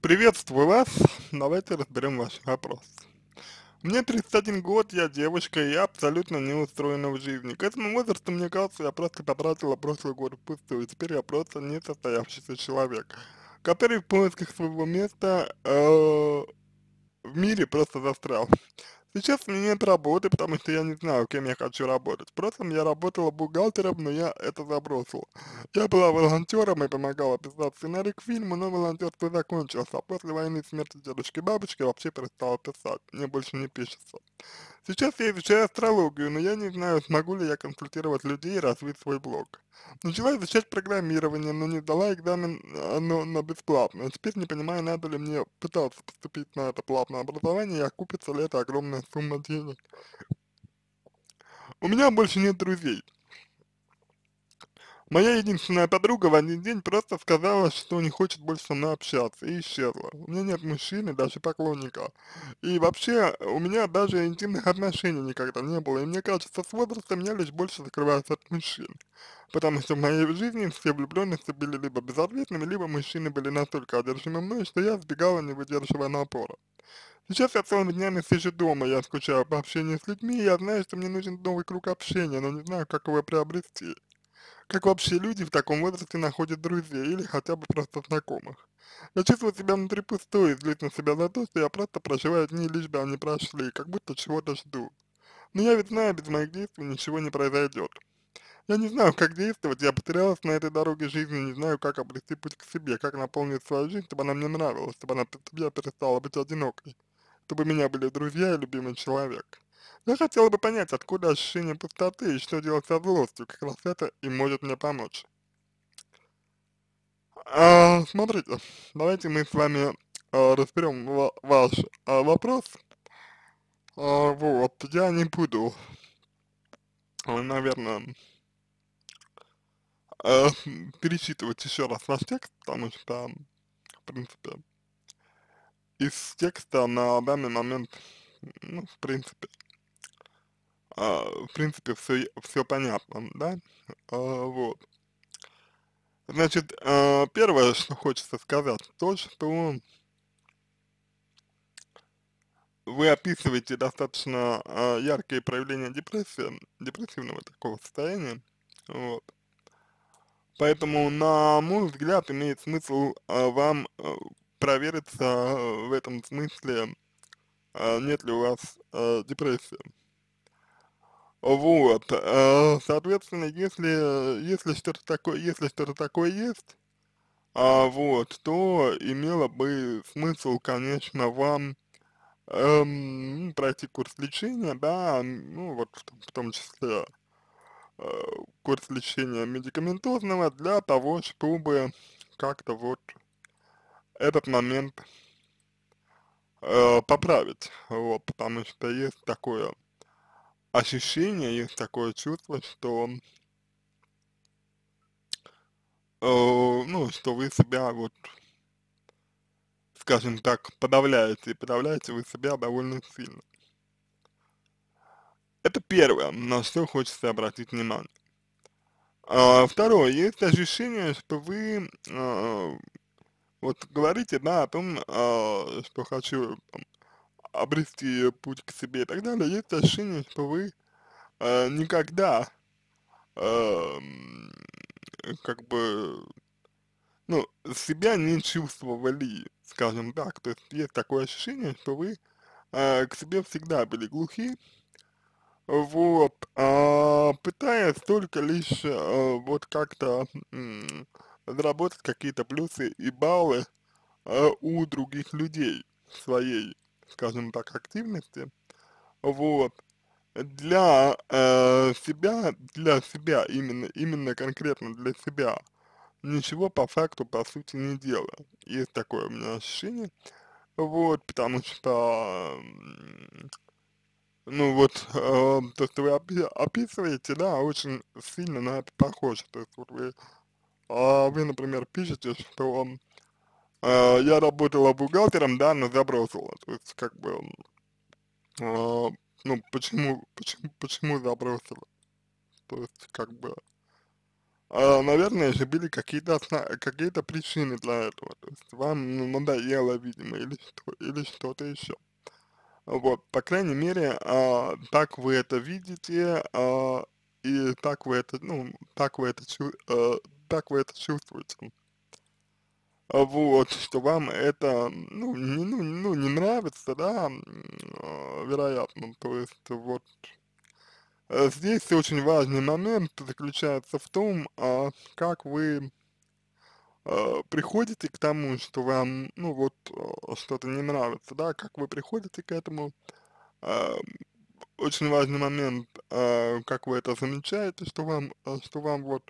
Приветствую вас. Давайте разберем ваш вопрос. Мне 31 год, я девочка, и я абсолютно не устроена в жизни. К этому возрасту, мне кажется, я просто потратила прошлый год впустую, и теперь я просто не состоявшийся человек, который в поисках своего места э, в мире просто застрял. Сейчас у меня нет работы, потому что я не знаю, кем я хочу работать. Просто я работала бухгалтером, но я это забросила. Я была волонтером и помогала писать сценарий к фильму, но волонтерство закончилось, а после войны смерти дедушки бабочки вообще перестала писать. Мне больше не пишется. Сейчас я изучаю астрологию, но я не знаю, смогу ли я консультировать людей и развить свой блог. Начала изучать программирование, но не сдала экзамен, а, но на бесплатно. А теперь не понимаю, надо ли мне пытаться поступить на это платное образование и окупится ли это огромная сумма денег. У меня больше нет друзей. Моя единственная подруга в один день просто сказала, что не хочет больше со мной общаться и исчезла. У меня нет мужчины, даже поклонника. И вообще, у меня даже интимных отношений никогда не было, и мне кажется, с возрастом я лишь больше закрываюсь от мужчин. Потому что в моей жизни все влюбленности были либо безответными, либо мужчины были настолько одержимы мной, что я сбегала, не выдерживая напора. Сейчас я целыми днями сижу дома, я скучаю по общению с людьми, и я знаю, что мне нужен новый круг общения, но не знаю, как его приобрести. Как вообще люди в таком возрасте находят друзей или хотя бы просто знакомых? Я чувствую себя внутри пустой и злюсь на себя за то, что я просто проживаю дни, лишь бы они прошли, как будто чего-то жду. Но я ведь знаю, без моих действий ничего не произойдет. Я не знаю, как действовать, я потерялась на этой дороге жизни, не знаю, как обрести путь к себе, как наполнить свою жизнь, чтобы она мне нравилась, чтобы она чтобы я перестала быть одинокой, чтобы у меня были друзья и любимый человек. Я хотел бы понять, откуда ощущение пустоты и что делать со злостью, как раз это и может мне помочь. А, смотрите, давайте мы с вами а, разберем ваш а, вопрос. А, вот, я не буду, а, наверное, а, перечитывать еще раз наш текст, потому что, в принципе, из текста на данный момент, ну, в принципе, а, в принципе, все, все понятно, да, а, вот. Значит, а, первое, что хочется сказать, то, что вы описываете достаточно яркие проявления депрессии, депрессивного такого состояния, вот. Поэтому, на мой взгляд, имеет смысл вам провериться в этом смысле, нет ли у вас депрессии. Вот, э, соответственно, если, если что-то такое, если что-то такое есть, а, вот, то имело бы смысл, конечно, вам эм, ну, пройти курс лечения, да, ну вот в, в том числе э, курс лечения медикаментозного для того, чтобы как-то вот этот момент э, поправить, вот, потому что есть такое ощущение, есть такое чувство, что э, ну, что вы себя вот, скажем так, подавляете, и подавляете вы себя довольно сильно. Это первое, на что хочется обратить внимание. А, второе, есть ощущение, что вы а, вот говорите, да, о том, а, что хочу там, обрести путь к себе и так далее, есть ощущение, что вы э, никогда э, как бы ну, себя не чувствовали, скажем так. То есть есть такое ощущение, что вы э, к себе всегда были глухи, вот, э, пытаясь только лишь э, вот как-то заработать какие-то плюсы и баллы э, у других людей своей скажем так, активности, вот, для э, себя, для себя именно, именно конкретно для себя, ничего по факту, по сути, не делая. Есть такое у меня ощущение, вот, потому что, ну вот, э, то, что вы опи описываете, да, очень сильно на это похоже, то есть вот вы, э, вы, например, пишете, что он а, я работала бухгалтером, да, но забросила. То есть, как бы, э, ну, почему, почему, почему забросила? То есть, как бы, э, наверное, же были какие-то какие-то причины для этого. То есть, вам ну, надоело, видимо, или что, или что-то еще. Вот, по крайней мере, э, так вы это видите, э, и так вы это, ну, так вы это, э, так вы это чувствуете. А вот, что вам это, ну, не, ну, ну, не нравится, да, а, вероятно, то есть, вот, э, здесь очень важный момент заключается в том, а, как вы приходите к тому, что вам, ну, вот, что-то не нравится, да, как вы приходите к этому, очень важный момент, как вы это замечаете, что вам, что вам вот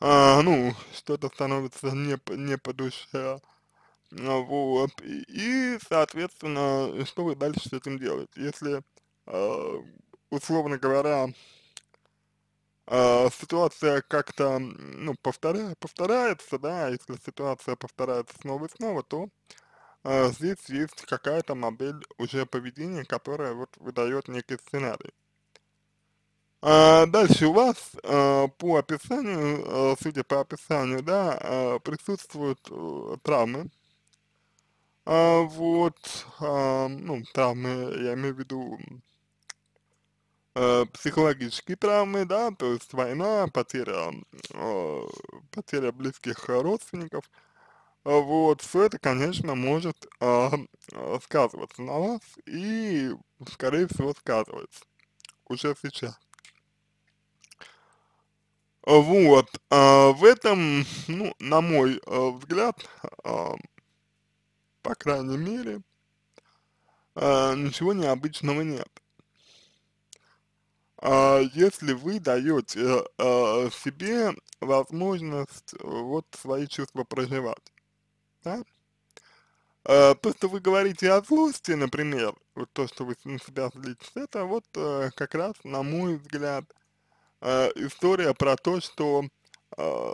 а, ну, что-то становится не, не по душе. А, вот. И, соответственно, что вы дальше с этим делаете? Если, а, условно говоря, а, ситуация как-то, ну, повторя, повторяется, да, если ситуация повторяется снова и снова, то здесь есть какая-то модель уже поведения, которая вот выдает некий сценарий. А дальше у вас а, по описанию, а, судя по описанию, да, а, присутствуют э, травмы. А, вот, а, ну, травмы, я имею в виду э, психологические травмы, да, то есть война, потеря, э, потеря близких родственников. А, вот, все это, конечно, может а, сказываться на вас и, скорее всего, сказывается уже сейчас. Вот, а, в этом, ну, на мой э, взгляд, а, по крайней мере, а, ничего необычного нет. Если вы даете э, себе возможность э, вот свои чувства проживать, да? То, что вы говорите о злости, например, вот то, что вы на себя злитесь, это вот как раз, на мой взгляд, Э, история про то, что э,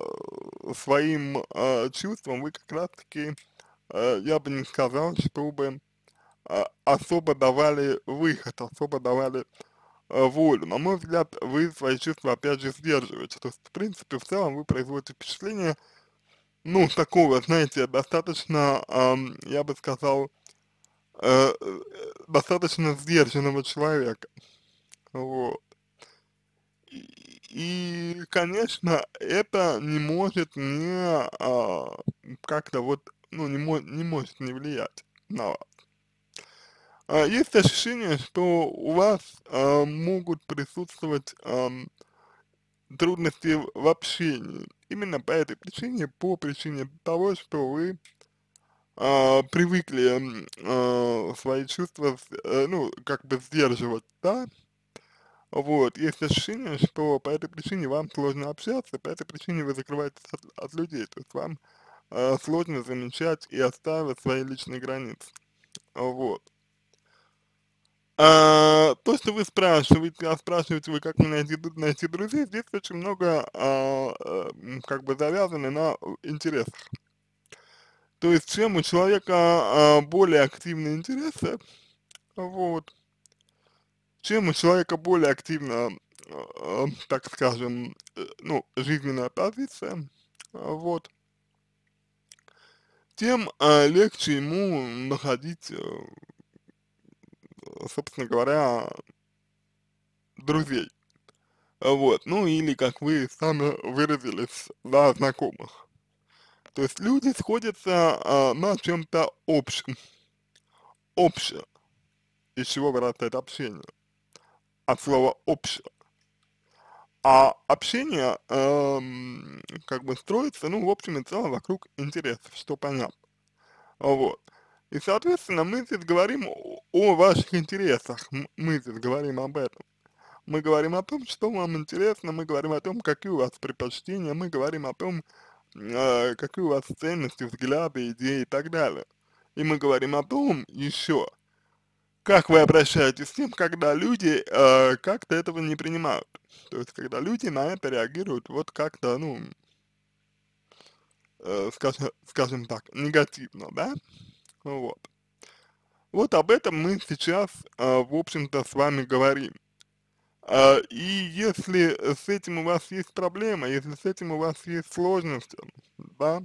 своим э, чувством вы как раз-таки, э, я бы не сказал, чтобы э, особо давали выход, особо давали э, волю. На мой взгляд, вы свои чувства опять же сдерживаете. То есть, в принципе, в целом вы производите впечатление, ну, такого, знаете, достаточно, э, я бы сказал, э, э, достаточно сдержанного человека. Вот и, конечно, это не может не а, как-то вот, ну, не, мо не может не влиять на вас. А, есть ощущение, что у вас а, могут присутствовать а, трудности в общении. Именно по этой причине, по причине того, что вы а, привыкли а, свои чувства, а, ну, как бы сдерживать, да, вот, есть ощущение, что по этой причине вам сложно общаться, по этой причине вы закрываетесь от, от людей, то есть вам э, сложно замечать и оставить свои личные границы. Вот. А, то, что вы спрашиваете, а спрашиваете вы, как мне найти, найти друзей, здесь очень много а, э, как бы завязано на э, интересах. То есть, чем у человека а, более активные интересы, вот, чем у человека более активна, э, э, так скажем, э, ну, жизненная позиция, вот, тем легче ему находить, собственно говоря, друзей. Вот, ну или, как вы сами выразились, да, знакомых. То есть люди сходятся э, на чем-то общем. Общее. Из чего вырастает общение от слова общего. а общение эм, как бы строится, ну, в общем и целом, вокруг интересов, что понятно. Вот. И, соответственно, мы здесь говорим о, о ваших интересах, мы здесь говорим об этом. Мы говорим о том, что вам интересно, мы говорим о том, какие у вас предпочтения, мы говорим о том, э, какие у вас ценности, взгляды, идеи и так далее. И мы говорим о том еще, как вы обращаетесь с ним, когда люди э, как-то этого не принимают. То есть, когда люди на это реагируют вот как-то, ну, э, скажем, скажем так, негативно, да? Вот. Вот об этом мы сейчас, э, в общем-то, с вами говорим. Э, и если с этим у вас есть проблема, если с этим у вас есть сложности, да,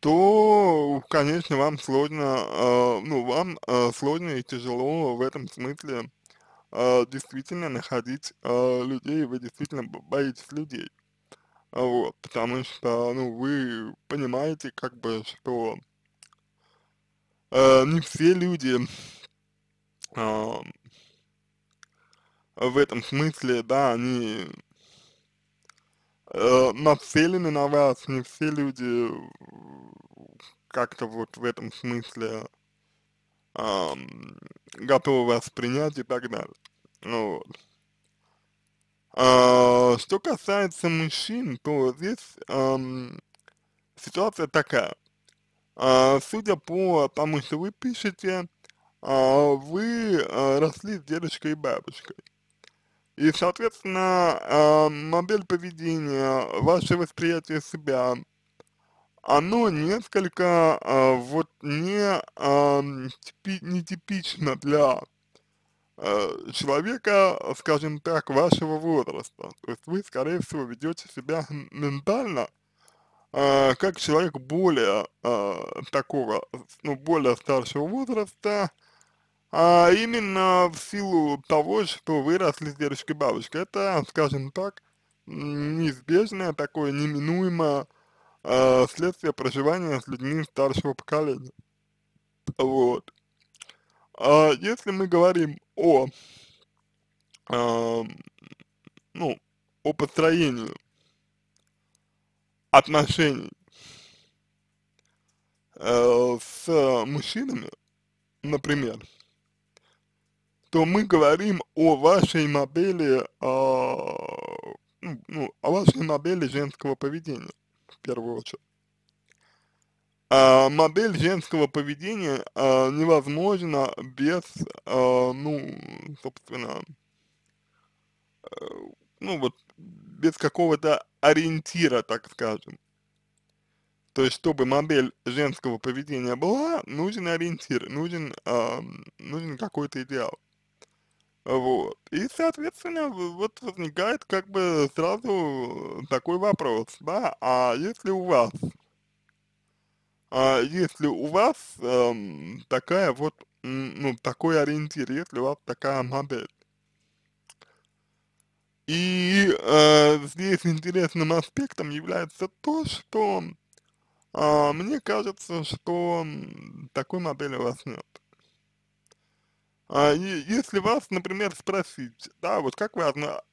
то, конечно, вам сложно, э, ну, вам э, сложно и тяжело в этом смысле э, действительно находить людей, вы действительно боитесь людей. Вот, потому что, ну, вы понимаете, как бы, что э, не все люди э, в этом смысле, да, они нацелены на вас, не все люди как-то вот в этом смысле эм, готовы вас принять и так далее. Ну вот. А, что касается мужчин, то здесь эм, ситуация такая. А, судя по тому, что вы пишете, а, вы а, росли с дедушкой и бабушкой. И, соответственно, а, модель поведения, ваше восприятие себя, оно несколько э, вот не, э, типи, не типично для э, человека, скажем так, вашего возраста. То есть вы, скорее всего, ведете себя ментально, э, как человек более э, такого, ну, более старшего возраста, а именно в силу того, что выросли с дедушкой бабушкой. Это, скажем так, неизбежное, такое неминуемое э, следствие проживания с людьми старшего поколения. Вот. А если мы говорим о, э, ну, о построении отношений э, с мужчинами, например, то мы говорим о вашей модели, э, ну, о вашей модели женского поведения в первую очередь. А, модель женского поведения а, невозможна без, а, ну, собственно, э, ну вот, без какого-то ориентира, так скажем. То есть, чтобы модель женского поведения была, нужен ориентир, нужен, э, нужен какой-то идеал. Вот. И, соответственно, вот возникает как бы сразу такой вопрос, да, а если у вас, а если у вас эм, такая вот, ну, такой ориентир, если у вас такая модель, и э, здесь интересным аспектом является то, что э, мне кажется, что такой модели у вас нет. А, и, если вас, например, спросить, да, вот как вы,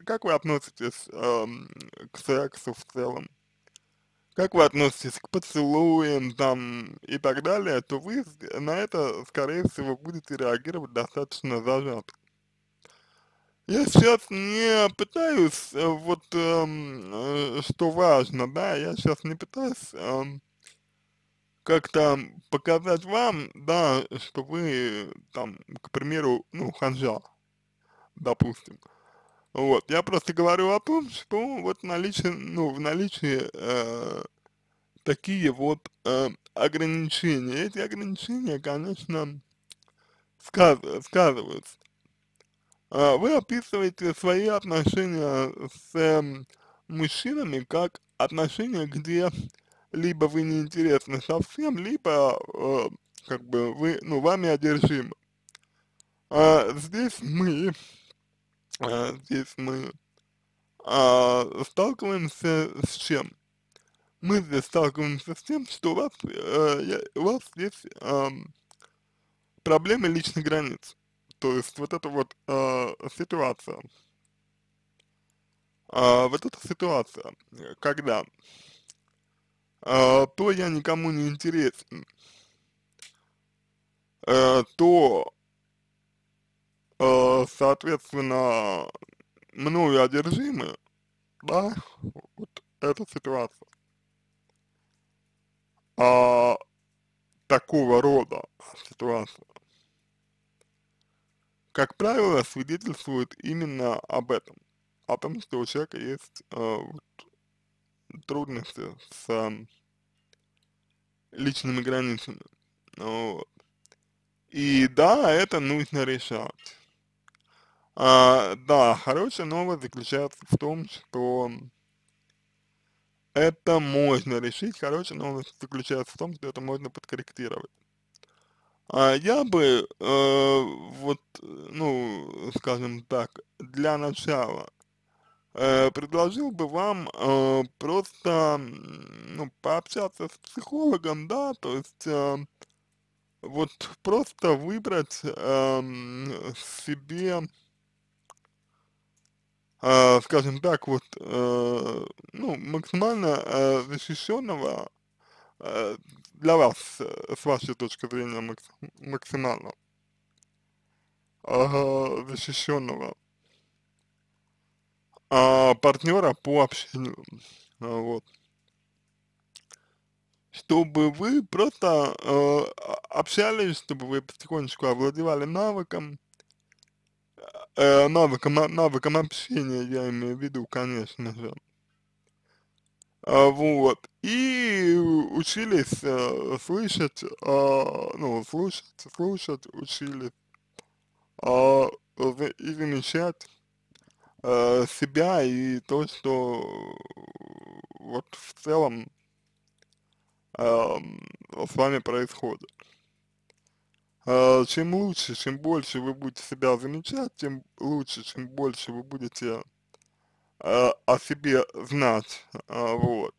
как вы относитесь эм, к сексу в целом, как вы относитесь к поцелуям там и так далее, то вы на это, скорее всего, будете реагировать достаточно зажато. Я сейчас не пытаюсь, э, вот, эм, э, что важно, да, я сейчас не пытаюсь эм, как-то показать вам, да, что вы там, к примеру, ну, ханжа, допустим. Вот, я просто говорю о том, что вот наличие, ну, в наличии э, такие вот э, ограничения. Эти ограничения, конечно, сказ сказываются. Э, вы описываете свои отношения с э, мужчинами как отношения, где либо вы неинтересны совсем, либо э, как бы вы, ну, вами одержимы. А здесь мы, а, здесь мы а, сталкиваемся с чем? Мы здесь сталкиваемся с тем, что у вас, э, у вас здесь э, проблемы личных границ. То есть вот эта вот э, ситуация. Э, вот эта ситуация, когда а, то я никому не интересен, э, то, э, соответственно, мною одержимы, да, вот эта ситуация а, такого рода ситуация, как правило, свидетельствует именно об этом, о том, что у человека есть а, вот, трудности с а, личными границами. Ну вот. И да, это нужно решать. А, да, хорошая новость заключается в том, что это можно решить. Хорошая новость заключается в том, что это можно подкорректировать. А я бы, э, вот, э, ну, скажем так, для начала Э, предложил бы вам э, просто ну, пообщаться с психологом, да, то есть э, вот просто выбрать э, себе, э, скажем так, вот, э, ну, максимально э, защищенного э, для вас, э, с вашей точки зрения, максимально э, защищенного а, партнера по общению. А, вот. Чтобы вы просто э, общались, чтобы вы потихонечку овладевали навыком, э, навыком, навыком общения, я имею в виду, конечно же. А, вот. И учились э, слышать, э, ну, слушать, слушать, учились э, и замечать Э, себя и то, что вот в целом э, с вами происходит. Э, чем лучше, чем больше вы будете себя замечать, тем лучше, чем больше вы будете э, о себе знать, э, вот,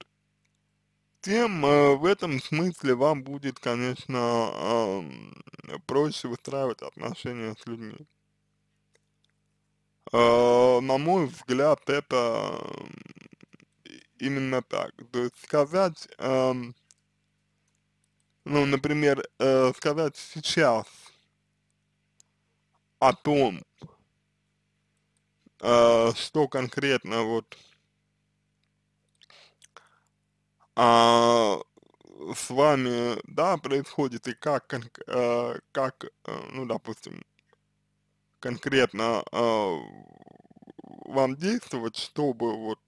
тем э, в этом смысле вам будет, конечно, э, проще выстраивать отношения с людьми. Э, на мой взгляд, это э, именно так. То есть сказать, эм, ну, например, э, сказать сейчас о том, э, что конкретно вот э, с вами, да, происходит и как, э, как, э, ну, допустим, конкретно э, вам действовать, чтобы вот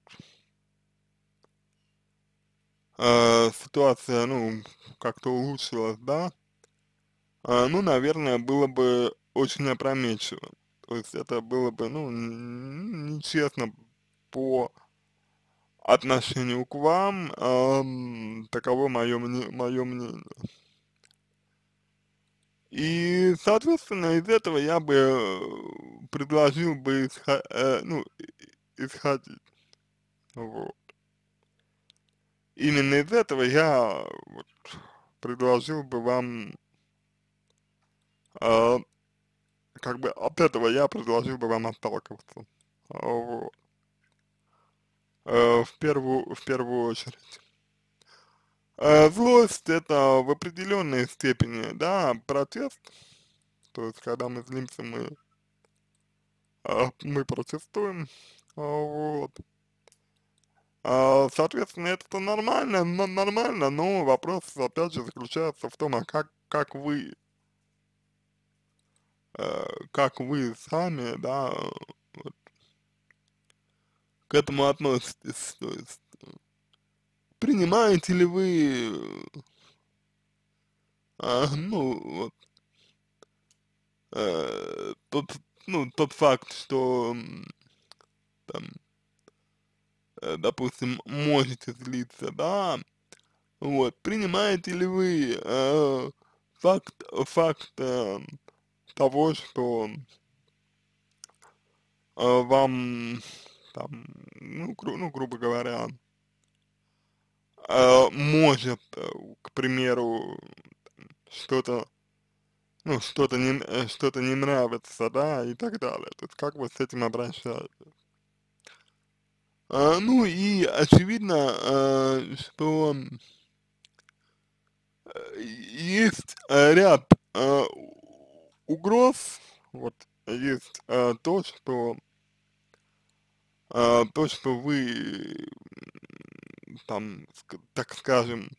э, ситуация, ну, как-то улучшилась, да, э, ну, наверное, было бы очень опрометчиво. То есть это было бы, ну, нечестно по отношению к вам, э, таково мое, мое мнение. И, соответственно, из этого я бы э, предложил бы исход, э, ну, исходить. Вот. Именно из этого я вот, предложил бы вам, э, как бы от этого я предложил бы вам отталкиваться. Вот. Э, в, первую, в первую очередь. Э, злость это в определенной степени, да, протест, то есть когда мы злимся, мы, а, мы протестуем, а, вот. А, соответственно, это нормально, нормально, но вопрос опять же заключается в том, а как, как вы, э, как вы сами, да, вот, к этому относитесь, то есть принимаете ли вы, э, а, ну, вот, а, тот, ну, тот факт, что, там, э, допустим, можете злиться, да, вот, принимаете ли вы э, факт, факт э, того, что э, вам, там, ну, гру, ну грубо говоря, а, может, э, к примеру, что-то, ну, что-то не, э, что-то не нравится, да, и так далее. То есть как вы с этим обращаетесь? А, ну и очевидно, а, что э, есть ряд а, угроз, вот есть а, то, что а, то, что вы там, так скажем,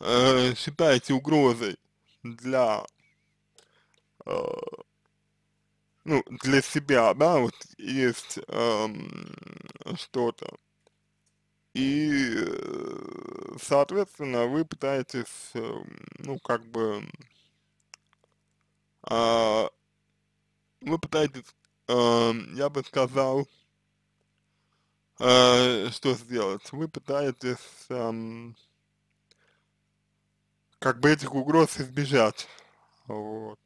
э, считаете угрозой для, э, ну, для себя, да, вот есть э, что-то, и, э, соответственно, вы пытаетесь, э, ну, как бы, э, вы пытаетесь, э, я бы сказал, э, что сделать? Вы пытаетесь э, как бы этих угроз избежать. Вот.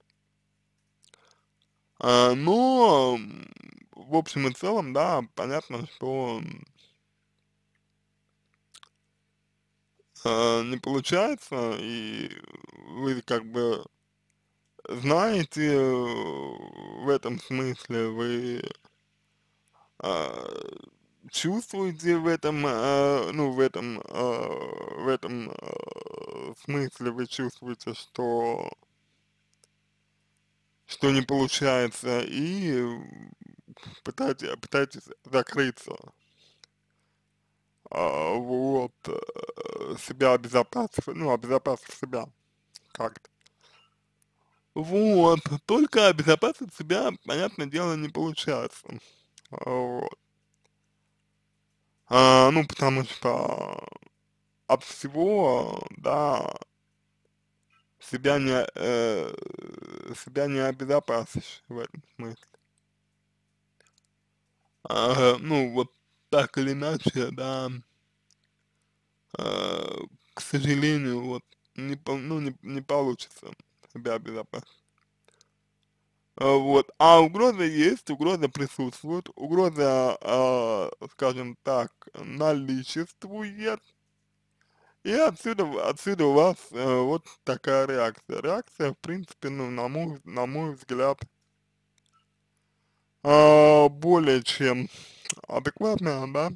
Э, но в общем и целом, да, понятно, что э, не получается, и вы как бы знаете э, в этом смысле, вы чувствуете в этом, э, ну, в этом, э, в этом э, смысле вы чувствуете, что что не получается, и пытайтесь, пытайтесь закрыться. А, вот, э, себя обезопасить, ну, обезопасить себя как-то. Вот, только обезопасить себя, понятное дело, не получается. А вот. А, ну, потому что от всего, да, себя не, э, себя не обезопасишь в этом смысле. А, ну, вот так или иначе, да, э, к сожалению, вот, не, ну, не, не получится себя обезопасить. А, вот. А угроза есть, угроза присутствует, угроза, э, скажем так, наличествует. И отсюда, отсюда у вас э, вот такая реакция. Реакция, в принципе, ну, на мой, на мой взгляд, э, более чем адекватная, да?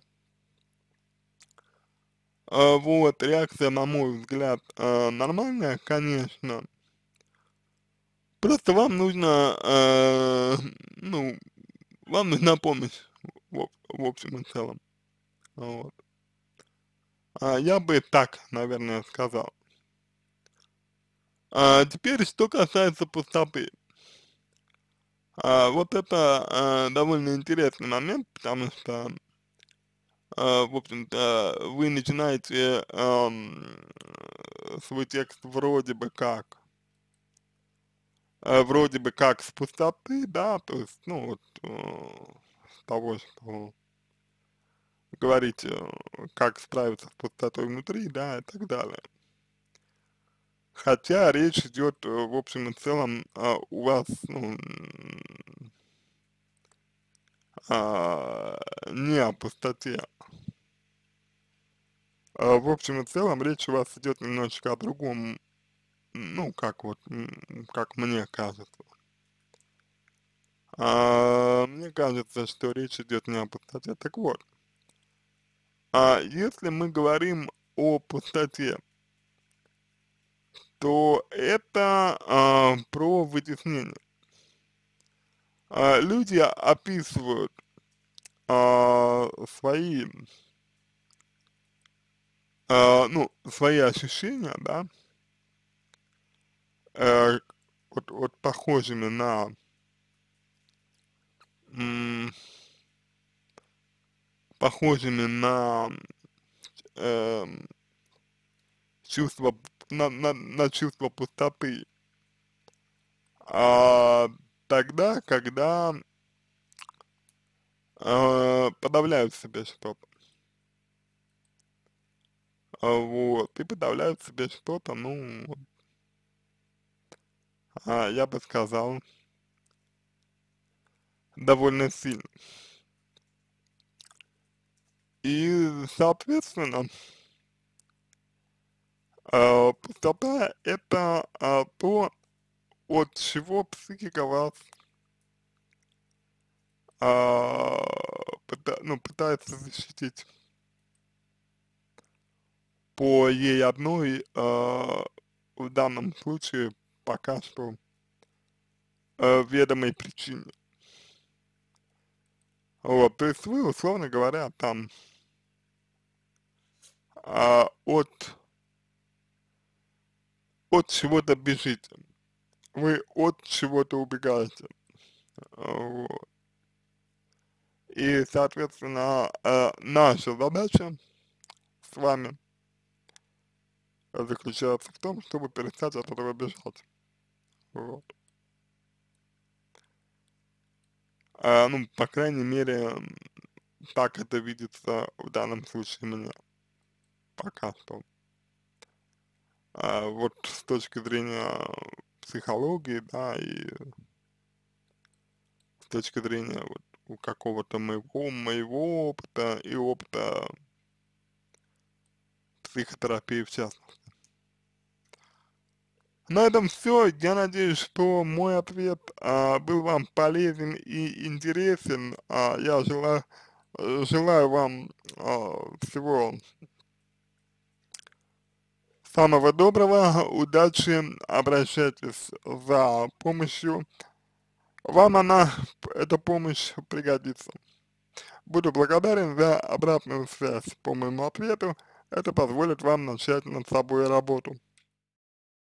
Э, вот, реакция, на мой взгляд, э, нормальная, конечно. Просто вам нужно, э, ну, вам нужна помощь, в, в общем и целом. Вот. А я бы так, наверное, сказал. А теперь, что касается пустоты. А, вот это а, довольно интересный момент, потому что, а, в общем-то, вы начинаете а, свой текст вроде бы как Э, вроде бы как с пустоты, да, то есть, ну, вот, с э, того, что говорить, э, как справиться с пустотой внутри, да, и так далее. Хотя речь идет, в общем и целом, у вас, ну, а, не о пустоте. В общем и целом, речь у вас идет немножечко о другом ну, как вот, как мне кажется. А, мне кажется, что речь идет не о пустоте. Так вот, а если мы говорим о пустоте, то это а, про вытеснение. А, люди описывают а, свои, а, ну, свои ощущения, да, э, вот, вот похожими на похожими на э, чувство на, на, на чувство пустоты. А тогда, когда э, подавляют себе что-то. Вот, и подавляют себе что-то, ну, а, я бы сказал, довольно сильно. И, соответственно, а, пустота – это а, то, от чего психика вас ну, пытается защитить по ей одной, в данном случае, пока что э, ведомой причине. Вот, то есть вы, условно говоря, там а, от, от чего-то бежите, вы от чего-то убегаете. Вот. И, соответственно, э, наша задача с вами заключается в том, чтобы перестать от этого бежать. Вот. А, ну, по крайней мере, так это видится в данном случае мне. Пока что. А, вот с точки зрения психологии, да, и с точки зрения вот у какого-то моего, моего опыта и опыта психотерапии в частности. На этом все. Я надеюсь, что мой ответ а, был вам полезен и интересен. А, я желаю, э, желаю вам а, всего самого доброго, удачи, обращайтесь за помощью. Вам она, эта помощь пригодится. Буду благодарен за обратную связь по моему ответу. Это позволит вам начать над собой работу.